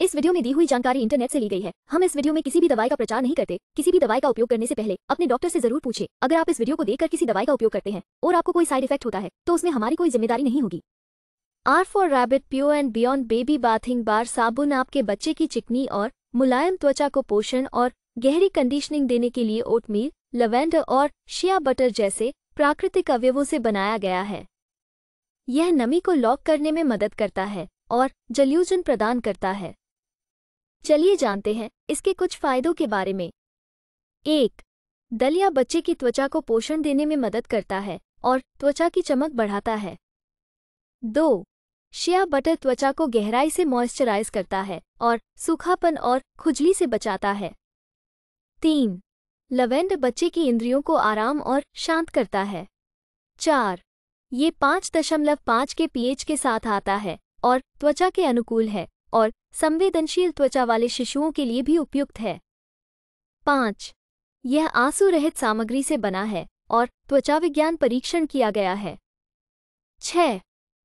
इस वीडियो में दी हुई जानकारी इंटरनेट से ली गई है हम इस वीडियो में किसी भी दवाई का प्रचार नहीं करते किसी भी दवाई का उपयोग करने से पहले अपने डॉक्टर से जरूर पूछे अगर आप इस वीडियो को देखकर किसी दवाई का उपयोग करते हैं और आपको कोई साइड इफेक्ट होता है तो उसमें हमारी कोई जिम्मेदारी नहीं होगी R for Rabbit pure and beyond baby bathing bar साबुन आपके बच्चे की चिकनी और मुलायम त्वचा को पोषण और गहरी कंडीशनिंग देने के लिए ओटमील लवेंडर और शिया बटर जैसे प्राकृतिक अवयवों से बनाया गया है यह नमी को लॉक करने में मदद करता है और जल्यूजन प्रदान करता है चलिए जानते हैं इसके कुछ फायदों के बारे में एक दलिया बच्चे की त्वचा को पोषण देने में मदद करता है और त्वचा की चमक बढ़ाता है दो शिया बटर त्वचा को गहराई से मॉइस्चराइज करता है और सूखापन और खुजली से बचाता है तीन लवेंड बच्चे की इंद्रियों को आराम और शांत करता है चार ये पाँच दशमलव पाँच के पीएच के साथ आता है और त्वचा के अनुकूल है और संवेदनशील त्वचा वाले शिशुओं के लिए भी उपयुक्त है पाँच यह आंसू रहित सामग्री से बना है और त्वचा विज्ञान परीक्षण किया गया है छह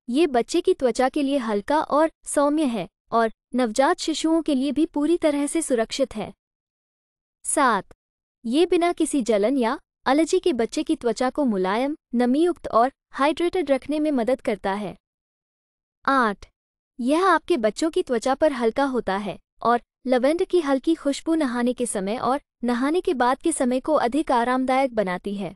ये बच्चे की त्वचा के लिए हल्का और सौम्य है और नवजात शिशुओं के लिए भी पूरी तरह से सुरक्षित है सात ये बिना किसी जलन या एलर्जी के बच्चे की त्वचा को मुलायम नमीयुक्त और हाइड्रेटेड रखने में मदद करता है आठ यह आपके बच्चों की त्वचा पर हल्का होता है और लवेंडर की हल्की खुशबू नहाने के समय और नहाने के बाद के समय को अधिक आरामदायक बनाती है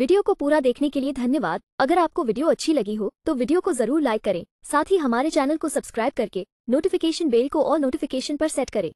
वीडियो को पूरा देखने के लिए धन्यवाद अगर आपको वीडियो अच्छी लगी हो तो वीडियो को जरूर लाइक करें साथ ही हमारे चैनल को सब्सक्राइब करके नोटिफिकेशन बेल को ऑल नोटिफिकेशन पर सेट करें